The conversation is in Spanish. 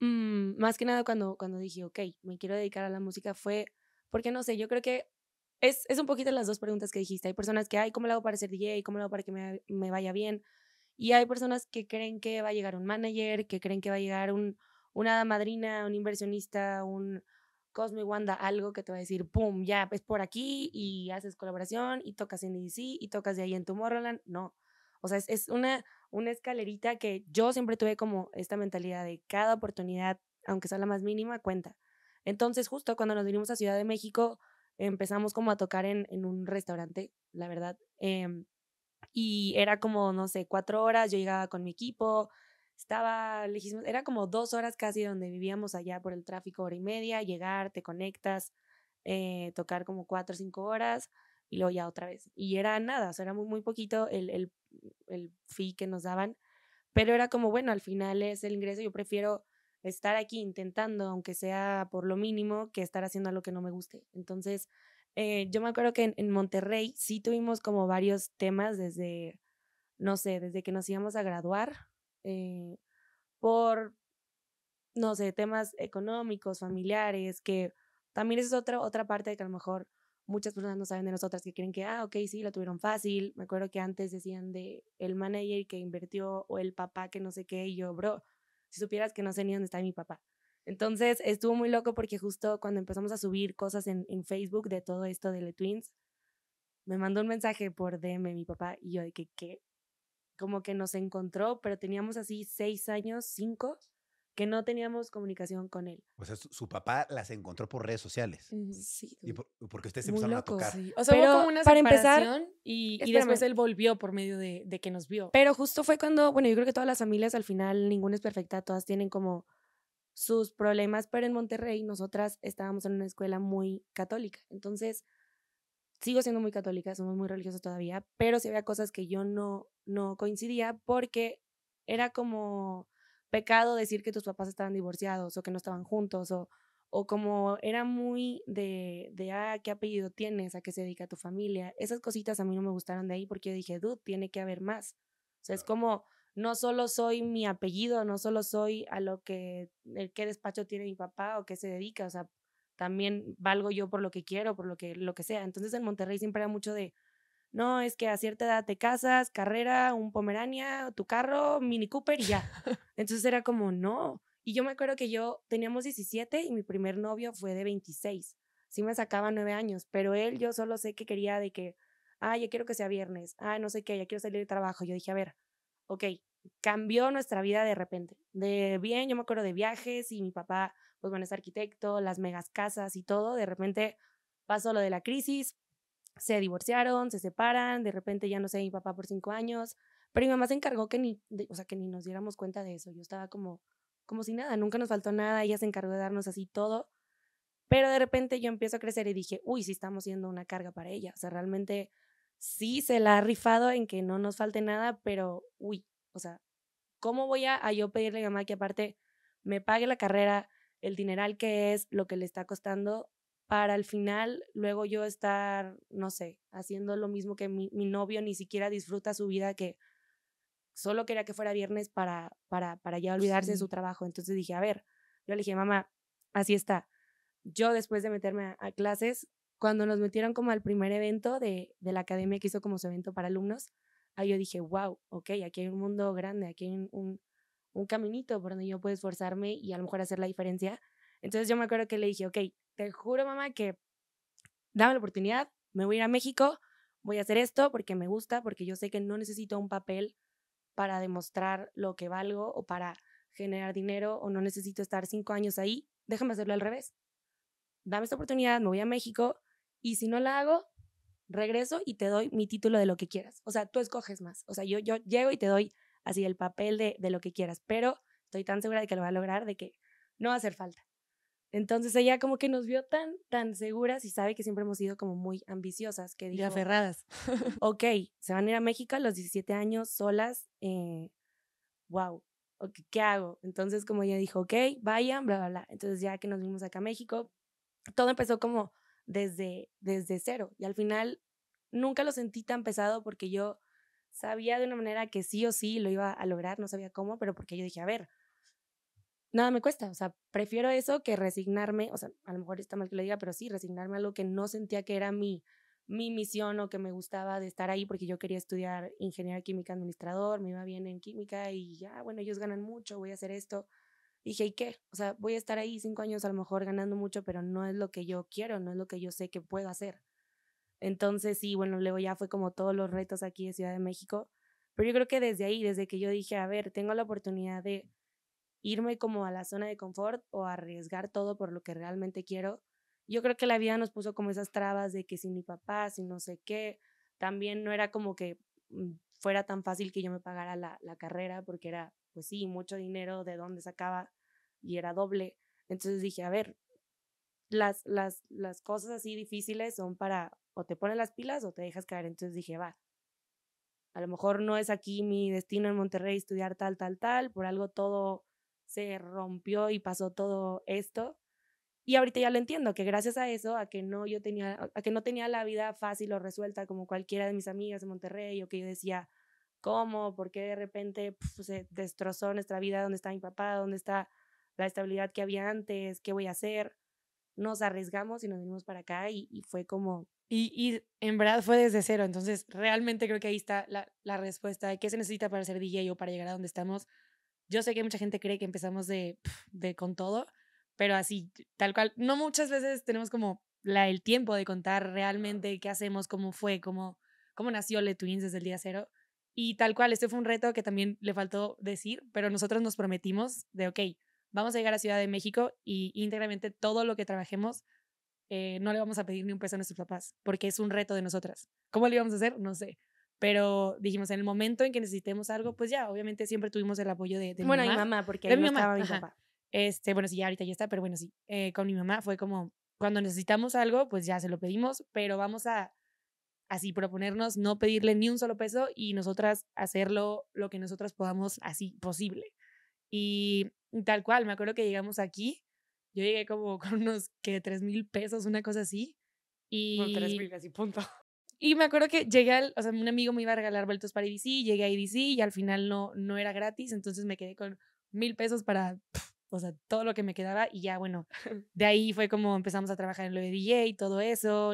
Mm, más que nada cuando, cuando dije, ok, me quiero dedicar a la música fue, porque no sé, yo creo que es, es un poquito las dos preguntas que dijiste. Hay personas que, ay, ¿cómo lo hago para ser DJ? ¿Cómo lo hago para que me, vaya bien? Y hay personas que creen que va a llegar un manager, que creen que va a llegar un, una madrina, un inversionista, un Cosmo Wanda, algo que te va a decir, ¡pum! Ya, ves por aquí y haces colaboración y tocas en EDC y tocas de ahí en Tomorrowland. No. O sea, es, es una una escalerita que yo siempre tuve como esta mentalidad de cada oportunidad, aunque sea la más mínima, cuenta. Entonces, justo cuando nos vinimos a Ciudad de México, empezamos como a tocar en, un restaurante, la verdad. Em, y era como, no sé, cuatro horas, yo llegaba con mi equipo, estaba lejísimo, era como dos horas casi donde vivíamos allá por el tráfico, hora y media, llegar, te conectas, eh, tocar como cuatro o cinco horas y luego ya otra vez. Y era nada, o era muy, muy poquito el, el, fee que nos daban, pero era como, bueno, al final es el ingreso, yo prefiero estar aquí intentando, aunque sea por lo mínimo, que estar haciendo algo que no me guste. Entonces, eh, yo me acuerdo que en, Monterrey sí tuvimos como varios temas desde, no sé, desde que nos íbamos a graduar, eh, por, no sé, temas económicos, familiares, que también es otra, otra parte de que a lo mejor muchas personas no saben de nosotras que creen que, ah, ok, sí, lo tuvieron fácil. Me acuerdo que antes decían de el manager que invirtió o el papá que no sé qué, y yo, bro, si supieras que no sé ni dónde está mi papá. Entonces estuvo muy loco porque justo cuando empezamos a subir cosas en, Facebook de todo esto de Le Twins, me mandó un mensaje por DM mi papá y yo de que, ¿qué? Como que nos encontró, pero teníamos así seis años, cinco, que no teníamos comunicación con él. O sea, su, papá las encontró por redes sociales. Sí. porque ustedes se empezaron a tocar. O sea, hubo como una para empezar, y, y, después él volvió por medio de, que nos vio. Pero justo fue cuando, bueno, yo creo que todas las familias al final, ninguna es perfecta, todas tienen como sus problemas, pero en Monterrey nosotras estábamos en una escuela muy católica. Entonces, sigo siendo muy católica, somos muy religiosas todavía, pero sí había cosas que yo no, no coincidía porque era como pecado decir que tus papás estaban divorciados o que no estaban juntos o, o como era muy de, de, ah, ¿qué apellido tienes? ¿A qué se dedica tu familia? Esas cositas a mí no me gustaron de ahí porque yo dije, dude, tiene que haber más. O sea, es como, no solo soy mi apellido, no solo soy a lo que, el qué despacho tiene mi papá o qué se dedica, o sea, también valgo yo por lo que quiero, por lo que, lo que sea. Entonces en Monterrey siempre era mucho de, no, es que a cierta edad te casas, carrera, un Pomerania, tu carro, Mini Cooper y ya. Entonces era como, no. Y yo me acuerdo que yo teníamos 17 y mi primer novio fue de 26. Sí me sacaba nueve años, pero él yo solo sé que quería de que, ah, ya quiero que sea viernes, ah, no sé qué, ya quiero salir de trabajo. Yo dije, a ver, ok, cambió nuestra vida de repente. De bien, yo me acuerdo de viajes y mi papá, pues bueno, es arquitecto, las megas casas y todo. De repente pasó lo de la crisis, se divorciaron, se separan, de repente ya no sé mi papá por cinco años, pero mi mamá se encargó que ni, o sea, que ni nos diéramos cuenta de eso. Yo estaba como, como si nada, nunca nos faltó nada, ella se encargó de darnos así todo. Pero de repente yo empiezo a crecer y dije, uy, sí estamos siendo una carga para ella. O sea, realmente sí se la ha rifado en que no nos falte nada, pero uy, o sea, ¿cómo voy a, yo pedirle a mi mamá que aparte me pague la carrera, el dineral que es, lo que le está costando? para el final luego yo estar, no sé, haciendo lo mismo que mi, novio ni siquiera disfruta su vida que solo quería que fuera viernes para, para, ya olvidarse de su trabajo. Entonces dije, a ver, yo le dije, mamá, así está. Yo después de meterme a, clases, cuando nos metieron como al primer evento de, la academia que hizo como su evento para alumnos, ahí yo dije, wow, ok, aquí hay un mundo grande, aquí hay un, un, un caminito por donde yo puedo esforzarme y a lo mejor hacer la diferencia. Entonces yo me acuerdo que le dije, ok, te juro, mamá, que dame la oportunidad, me voy a ir a México, voy a hacer esto porque me gusta, porque yo sé que no necesito un papel para demostrar lo que valgo o para generar dinero o no necesito estar cinco años ahí, déjame hacerlo al revés. Dame esta oportunidad, me voy a México y si no la hago, regreso y te doy mi título de lo que quieras. O sea, tú escoges más. O sea, yo, yo llego y te doy así el papel de, de lo que quieras, pero estoy tan segura de que lo va a lograr, de que no va a hacer falta. Entonces ella como que nos vio tan, tan seguras y sabe que siempre hemos sido como muy ambiciosas. Que dijo, aferradas. ok, se van a ir a México a los 17 años solas. wow, eh, ¿qué hago? Entonces como ella dijo, ok, vayan, bla, bla, bla. Entonces ya que nos vimos acá a México, todo empezó como desde, desde cero. Y al final nunca lo sentí tan pesado porque yo sabía de una manera que sí o sí lo iba a lograr, no sabía cómo, pero porque yo dije, a ver, nada me cuesta. O sea, prefiero eso que resignarme, o sea, a lo mejor está mal que lo diga, pero sí, resignarme a algo que no sentía que era mi, mi misión o que me gustaba de estar ahí porque yo quería estudiar ingeniería química administrador, me iba bien en química y ya, ah, bueno, ellos ganan mucho, voy a hacer esto. dije, ¿y qué? O sea, voy a estar ahí cinco años a lo mejor ganando mucho, pero no es lo que yo quiero, no es lo que yo sé que puedo hacer. Entonces, sí, bueno, luego ya fue como todos los retos aquí de Ciudad de México. Pero yo creo que desde ahí, desde que yo dije, a ver, tengo la oportunidad de irme como a la zona de confort o arriesgar todo por lo que realmente quiero. Yo creo que la vida nos puso como esas trabas de que si mi papá, si no sé qué, también no era como que mm, fuera tan fácil que yo me pagara la, carrera porque era, pues sí, mucho dinero de dónde sacaba y era doble. Entonces dije, a ver, las, las, las cosas así difíciles son para o te ponen las pilas o te dejas caer. Entonces dije, va, a lo mejor no es aquí mi destino en Monterrey estudiar tal, tal, tal, por algo todo se rompió y pasó todo esto. Y ahorita ya lo entiendo, que gracias a eso, a que no yo tenía, a que no tenía la vida fácil o resuelta como cualquiera de mis amigas de Monterrey, o que yo decía, ¿cómo? ¿Por qué de repente se destrozó nuestra vida? ¿Dónde está mi papá? ¿Dónde está la estabilidad que había antes? ¿Qué voy a hacer? Nos arriesgamos y nos vinimos para acá y, fue como... Y, en verdad fue desde cero, entonces realmente creo que ahí está la, la respuesta de qué se necesita para ser DJ o para llegar a donde estamos yo sé que mucha gente cree que empezamos de, de con todo, pero así, tal cual. No muchas veces tenemos como la, el tiempo de contar realmente qué hacemos, cómo fue, cómo, cómo nació Le Twins desde el día cero. Y tal cual, este fue un reto que también le faltó decir, pero nosotros nos prometimos de, ok, vamos a llegar a Ciudad de México y íntegramente todo lo que trabajemos eh, no le vamos a pedir ni un peso a nuestros papás, porque es un reto de nosotras. ¿Cómo lo íbamos a hacer? No sé pero dijimos en el momento en que necesitemos algo, pues ya, obviamente siempre tuvimos el apoyo de, de bueno, mi mamá. mamá, porque estaba mi papá. Este, bueno, sí, ya ahorita ya está, pero bueno, sí, eh, con mi mamá fue como, cuando necesitamos algo, pues ya se lo pedimos, pero vamos a así proponernos no pedirle ni un solo peso y nosotras hacerlo lo que nosotras podamos así posible. Y tal cual, me acuerdo que llegamos aquí, yo llegué como con unos que tres mil pesos, una cosa así. Y... Con tres mil, casi, punto. Y me acuerdo que llegué al, o sea, un amigo me iba a regalar vueltos para IDC, llegué a IDC y al final no, no era gratis, entonces me quedé con mil pesos para, o sea, todo lo que me quedaba y ya, bueno, de ahí fue como empezamos a trabajar en lo de DJ y todo eso.